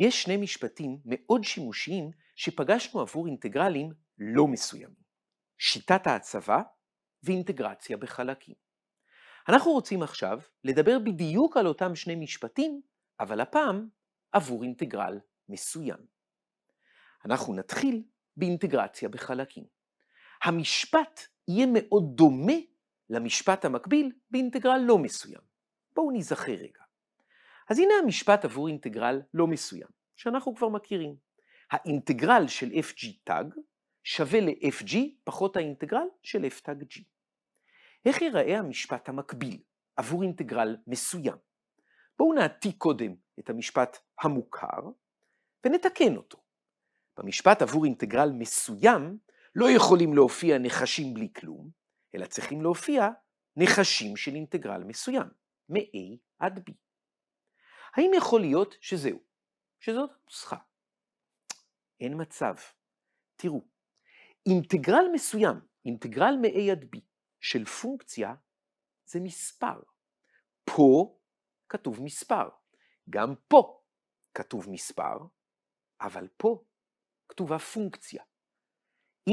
יש שני משפטים מאוד שימושיים שפגשנו עבור אינטגרלים לא מסוימים. שיטת ההצבה ואינטגרציה בחלקים. אנחנו רוצים עכשיו לדבר בדיוק על אותם שני משפטים, אבל הפעם עבור אינטגרל מסוים. אנחנו נתחיל באינטגרציה בחלקים. המשפט יהיה מאוד דומה למשפט המקביל באינטגרל לא מסוים. בואו נזכר רגע. אז הנה המשפט עבור אינטגרל לא מסוים, שאנחנו כבר מכירים. האינטגרל של fg tag שווה ל-fg פחות האינטגרל של f tag g. איך ייראה המשפט המקביל עבור אינטגרל מסוים? בואו נעתיק קודם את המשפט המוכר ונתקן אותו. במשפט עבור אינטגרל מסוים לא יכולים להופיע נחשים בלי כלום, אלא צריכים להופיע נחשים של אינטגרל מסוים, מ-a עד b. האם יכול להיות שזהו, שזאת נוסחה. אין מצב. תראו, אינטגרל מסוים, אינטגרל מ-A עד B של פונקציה זה מספר. פה כתוב מספר, גם פה כתוב מספר, אבל פה כתובה פונקציה.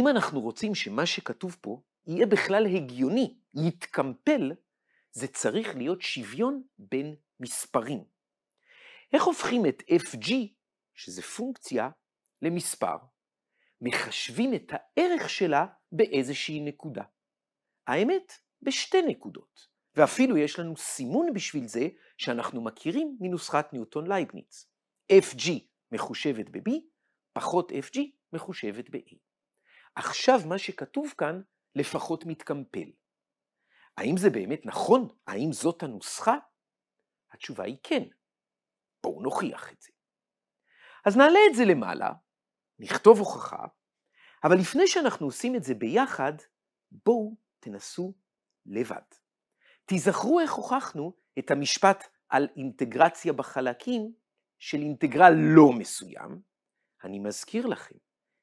אם אנחנו רוצים שמה שכתוב פה יהיה בכלל הגיוני, יתקמפל, זה צריך להיות שוויון בין מספרים. איך הופכים את fg, שזה פונקציה, למספר? מחשבים את הערך שלה באיזושהי נקודה. האמת, בשתי נקודות. ואפילו יש לנו סימון בשביל זה שאנחנו מכירים מנוסחת ניוטון לייבניץ. fg מחושבת ב-b, פחות fg מחושבת ב-a. עכשיו מה שכתוב כאן לפחות מתקמפל. האם זה באמת נכון? האם זאת הנוסחה? התשובה היא כן. בואו נוכיח את זה. אז נעלה את זה למעלה, נכתוב הוכחה, אבל לפני שאנחנו עושים את זה ביחד, בואו תנסו לבד. תיזכרו איך הוכחנו את המשפט על אינטגרציה בחלקים של אינטגרל לא מסוים. אני מזכיר לכם,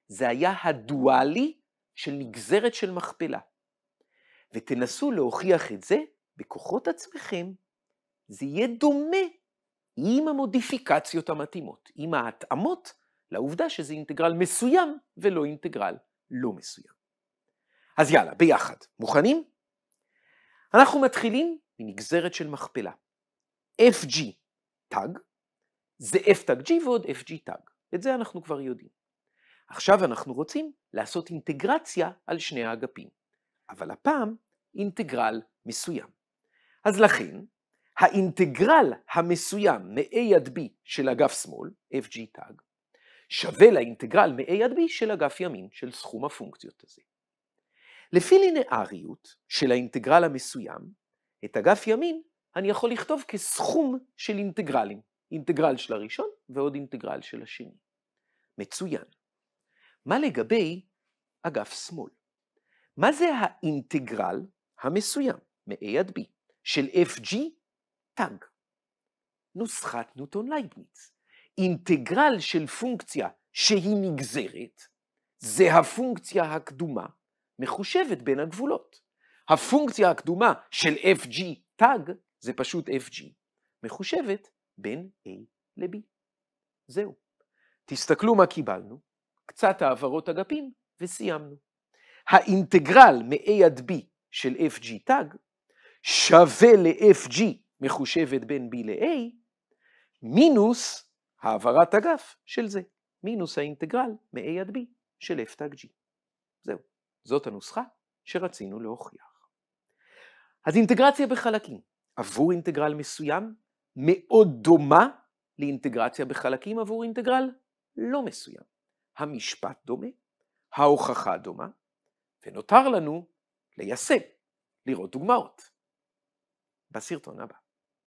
זה היה הדואלי של נגזרת של מכפלה. ותנסו להוכיח את זה בכוחות עצמכם. זה יהיה דומה עם המודיפיקציות המתאימות, עם ההתאמות לעובדה שזה אינטגרל מסוים ולא אינטגרל לא מסוים. אז יאללה, ביחד. מוכנים? אנחנו מתחילים מנגזרת של מכפלה. FG tag זה F tag G ועוד FG tag. את זה אנחנו כבר יודעים. עכשיו אנחנו רוצים לעשות אינטגרציה על שני האגפים, אבל הפעם אינטגרל מסוים. אז לכן, האינטגרל המסוים מ-A עד B של אגף שמאל, FG tag, שווה לאינטגרל מ-A עד B של אגף ימין של סכום הפונקציות הזה. לפי לינאריות של האינטגרל המסוים, את אגף ימין אני יכול לכתוב כסכום של אינטגרלים, אינטגרל של הראשון ועוד אינטגרל של השני. מצוין. מה לגבי אגף שמאל? מה זה האינטגרל המסוים מ-A עד B של FG תג. נוסחת נוטון לייבניץ. אינטגרל של פונקציה שהיא נגזרת, זה הפונקציה הקדומה מחושבת בין הגבולות. הפונקציה הקדומה של fg tag זה פשוט fg, מחושבת בין a ל-b. זהו. תסתכלו מה קיבלנו, קצת העברות אגפים וסיימנו. האינטגרל מ-a עד b של fg tag שווה ל-fg מחושבת בין B ל-A, מינוס העברת אגף של זה, מינוס האינטגרל מ-A עד B של F תג G. זהו, זאת הנוסחה שרצינו להוכיח. אז אינטגרציה בחלקים עבור אינטגרל מסוים מאוד דומה לאינטגרציה בחלקים עבור אינטגרל לא מסוים. המשפט דומה, ההוכחה דומה, ונותר לנו ליישם, לראות דוגמאות. בסרטון הבא.